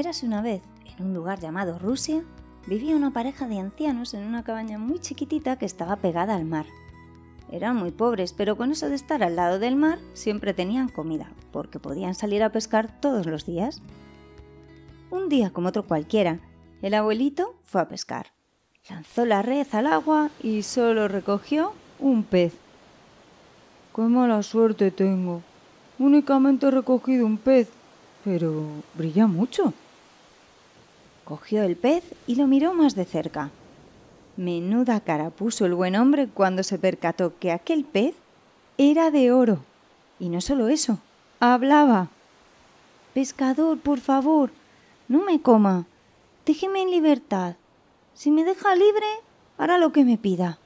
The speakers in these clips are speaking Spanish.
Érase una vez, en un lugar llamado Rusia, vivía una pareja de ancianos en una cabaña muy chiquitita que estaba pegada al mar. Eran muy pobres, pero con eso de estar al lado del mar siempre tenían comida, porque podían salir a pescar todos los días. Un día como otro cualquiera, el abuelito fue a pescar. Lanzó la red al agua y solo recogió un pez. ¡Qué mala suerte tengo! Únicamente he recogido un pez, pero brilla mucho. Cogió el pez y lo miró más de cerca. Menuda cara puso el buen hombre cuando se percató que aquel pez era de oro. Y no solo eso, hablaba. Pescador, por favor, no me coma. Déjeme en libertad. Si me deja libre, hará lo que me pida.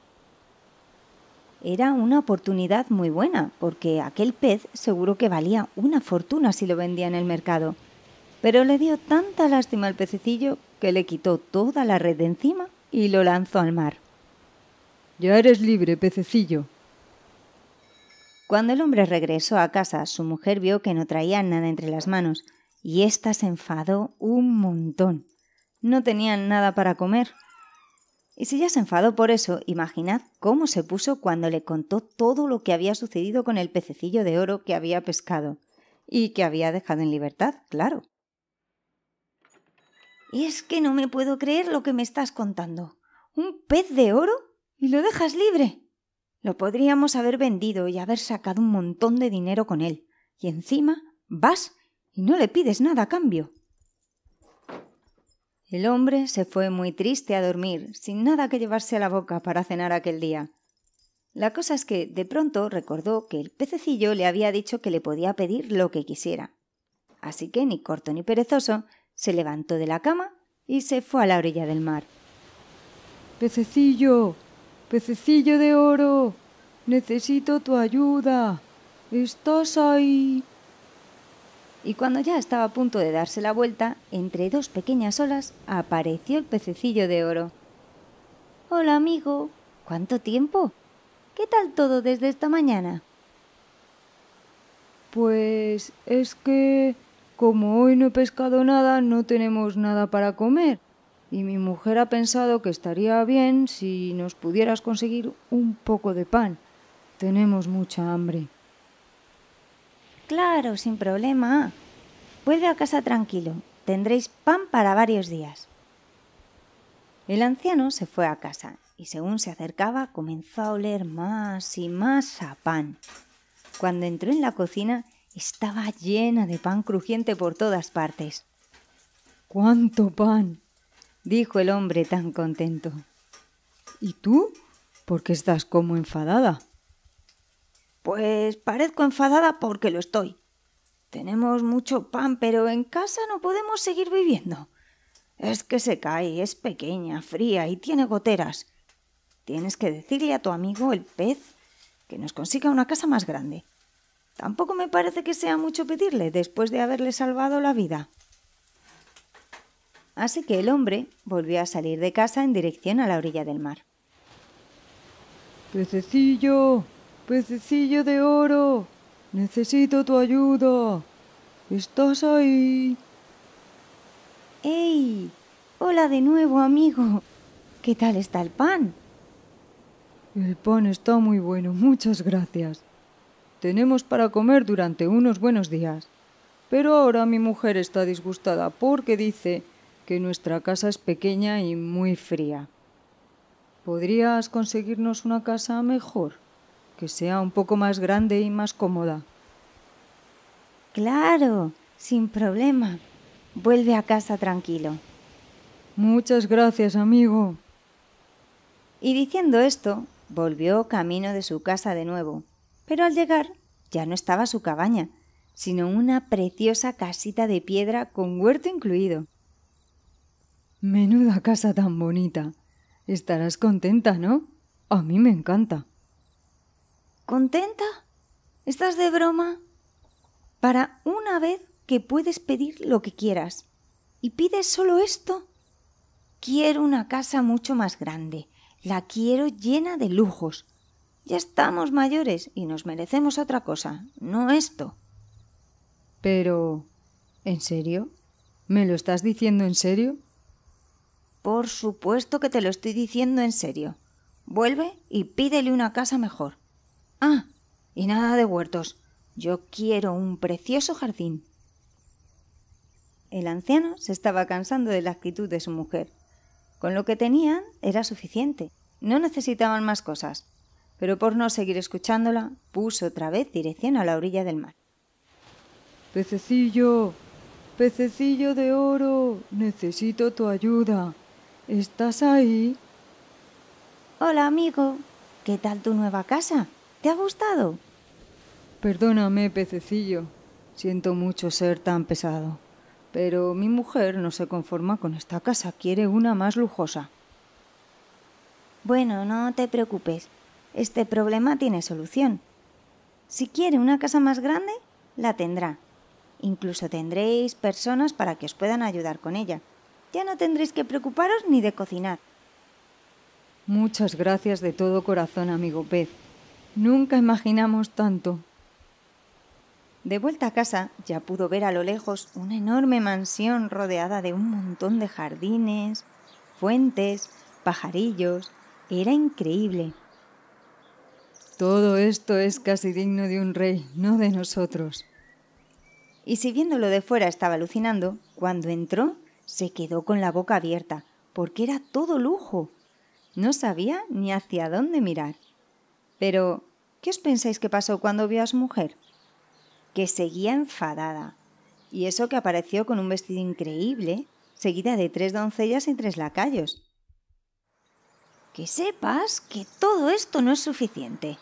Era una oportunidad muy buena, porque aquel pez seguro que valía una fortuna si lo vendía en el mercado pero le dio tanta lástima al pececillo que le quitó toda la red de encima y lo lanzó al mar. Ya eres libre, pececillo. Cuando el hombre regresó a casa, su mujer vio que no traía nada entre las manos, y ésta se enfadó un montón. No tenían nada para comer. Y si ya se enfadó por eso, imaginad cómo se puso cuando le contó todo lo que había sucedido con el pececillo de oro que había pescado y que había dejado en libertad, claro es que no me puedo creer lo que me estás contando. ¿Un pez de oro? ¿Y lo dejas libre? Lo podríamos haber vendido y haber sacado un montón de dinero con él. Y encima vas y no le pides nada a cambio. El hombre se fue muy triste a dormir, sin nada que llevarse a la boca para cenar aquel día. La cosa es que de pronto recordó que el pececillo le había dicho que le podía pedir lo que quisiera. Así que, ni corto ni perezoso, se levantó de la cama y se fue a la orilla del mar. Pececillo, pececillo de oro, necesito tu ayuda. ¿Estás ahí? Y cuando ya estaba a punto de darse la vuelta, entre dos pequeñas olas apareció el pececillo de oro. Hola amigo, ¿cuánto tiempo? ¿Qué tal todo desde esta mañana? Pues es que como hoy no he pescado nada, no tenemos nada para comer. Y mi mujer ha pensado que estaría bien si nos pudieras conseguir un poco de pan. Tenemos mucha hambre. Claro, sin problema. Vuelve a casa tranquilo. Tendréis pan para varios días. El anciano se fue a casa y según se acercaba comenzó a oler más y más a pan. Cuando entró en la cocina, estaba llena de pan crujiente por todas partes. ¡Cuánto pan! dijo el hombre tan contento. ¿Y tú? ¿Por qué estás como enfadada? Pues parezco enfadada porque lo estoy. Tenemos mucho pan, pero en casa no podemos seguir viviendo. Es que se cae, es pequeña, fría y tiene goteras. Tienes que decirle a tu amigo el pez que nos consiga una casa más grande. Tampoco me parece que sea mucho pedirle después de haberle salvado la vida. Así que el hombre volvió a salir de casa en dirección a la orilla del mar. Pececillo, pececillo de oro, necesito tu ayuda. ¿Estás ahí? ¡Ey! Hola de nuevo, amigo. ¿Qué tal está el pan? El pan está muy bueno, muchas gracias. Tenemos para comer durante unos buenos días. Pero ahora mi mujer está disgustada porque dice que nuestra casa es pequeña y muy fría. ¿Podrías conseguirnos una casa mejor? Que sea un poco más grande y más cómoda. Claro, sin problema. Vuelve a casa tranquilo. Muchas gracias, amigo. Y diciendo esto, volvió camino de su casa de nuevo pero al llegar ya no estaba su cabaña, sino una preciosa casita de piedra con huerto incluido. Menuda casa tan bonita. Estarás contenta, ¿no? A mí me encanta. ¿Contenta? ¿Estás de broma? Para una vez que puedes pedir lo que quieras. ¿Y pides solo esto? Quiero una casa mucho más grande. La quiero llena de lujos. Ya estamos mayores y nos merecemos otra cosa, no esto. Pero... ¿En serio? ¿Me lo estás diciendo en serio? Por supuesto que te lo estoy diciendo en serio. Vuelve y pídele una casa mejor. Ah, y nada de huertos. Yo quiero un precioso jardín. El anciano se estaba cansando de la actitud de su mujer. Con lo que tenían era suficiente. No necesitaban más cosas pero por no seguir escuchándola, puso otra vez dirección a la orilla del mar. Pececillo, pececillo de oro, necesito tu ayuda. ¿Estás ahí? Hola, amigo. ¿Qué tal tu nueva casa? ¿Te ha gustado? Perdóname, pececillo. Siento mucho ser tan pesado. Pero mi mujer no se conforma con esta casa, quiere una más lujosa. Bueno, no te preocupes. Este problema tiene solución. Si quiere una casa más grande, la tendrá. Incluso tendréis personas para que os puedan ayudar con ella. Ya no tendréis que preocuparos ni de cocinar. Muchas gracias de todo corazón, amigo Pez. Nunca imaginamos tanto. De vuelta a casa, ya pudo ver a lo lejos una enorme mansión rodeada de un montón de jardines, fuentes, pajarillos. Era increíble. Todo esto es casi digno de un rey, no de nosotros. Y si viéndolo de fuera estaba alucinando, cuando entró se quedó con la boca abierta, porque era todo lujo. No sabía ni hacia dónde mirar. Pero, ¿qué os pensáis que pasó cuando vio a su mujer? Que seguía enfadada. Y eso que apareció con un vestido increíble, seguida de tres doncellas y tres lacayos. Que sepas que todo esto no es suficiente,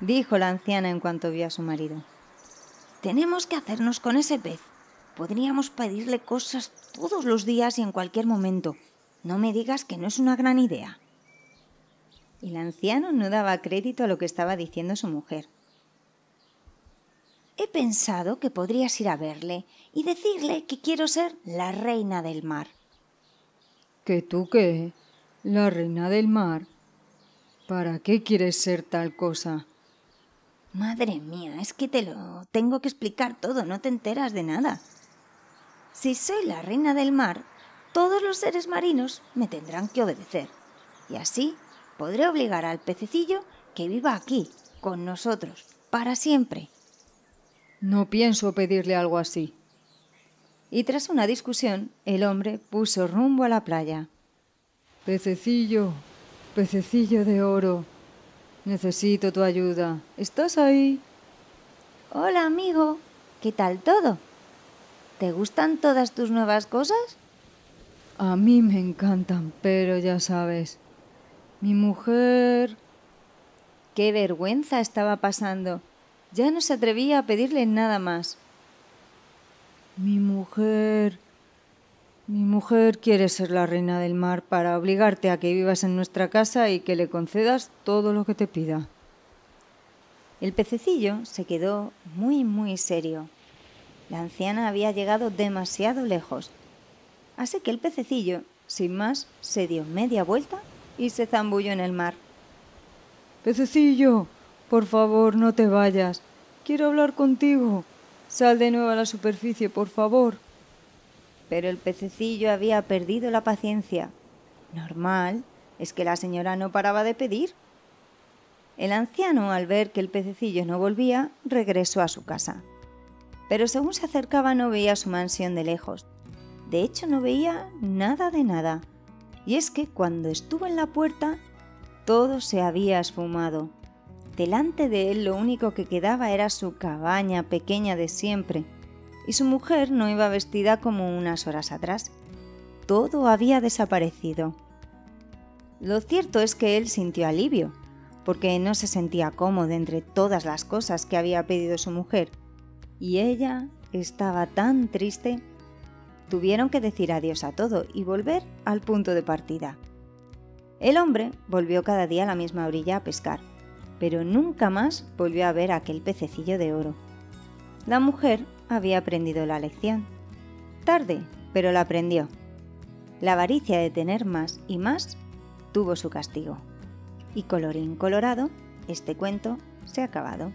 dijo la anciana en cuanto vio a su marido. Tenemos que hacernos con ese pez. Podríamos pedirle cosas todos los días y en cualquier momento. No me digas que no es una gran idea. Y El anciano no daba crédito a lo que estaba diciendo su mujer. He pensado que podrías ir a verle y decirle que quiero ser la reina del mar. ¿Que tú qué? ¿La reina del mar? ¿Para qué quieres ser tal cosa? Madre mía, es que te lo tengo que explicar todo, no te enteras de nada. Si soy la reina del mar, todos los seres marinos me tendrán que obedecer. Y así podré obligar al pececillo que viva aquí, con nosotros, para siempre. No pienso pedirle algo así. Y tras una discusión, el hombre puso rumbo a la playa. Pececillo, pececillo de oro, Necesito tu ayuda. ¿Estás ahí? Hola, amigo. ¿Qué tal todo? ¿Te gustan todas tus nuevas cosas? A mí me encantan, pero ya sabes. Mi mujer... Qué vergüenza estaba pasando. Ya no se atrevía a pedirle nada más. Mi mujer... Mi mujer quiere ser la reina del mar para obligarte a que vivas en nuestra casa y que le concedas todo lo que te pida. El pececillo se quedó muy, muy serio. La anciana había llegado demasiado lejos. Así que el pececillo, sin más, se dio media vuelta y se zambulló en el mar. Pececillo, por favor, no te vayas. Quiero hablar contigo. Sal de nuevo a la superficie, por favor. Pero el pececillo había perdido la paciencia. Normal, es que la señora no paraba de pedir. El anciano, al ver que el pececillo no volvía, regresó a su casa. Pero según se acercaba no veía su mansión de lejos. De hecho, no veía nada de nada. Y es que cuando estuvo en la puerta, todo se había esfumado. Delante de él lo único que quedaba era su cabaña pequeña de siempre, y su mujer no iba vestida como unas horas atrás. Todo había desaparecido. Lo cierto es que él sintió alivio, porque no se sentía cómodo entre todas las cosas que había pedido su mujer, y ella estaba tan triste. Tuvieron que decir adiós a todo y volver al punto de partida. El hombre volvió cada día a la misma orilla a pescar, pero nunca más volvió a ver aquel pececillo de oro. La mujer había aprendido la lección. Tarde, pero la aprendió. La avaricia de tener más y más tuvo su castigo. Y colorín colorado, este cuento se ha acabado.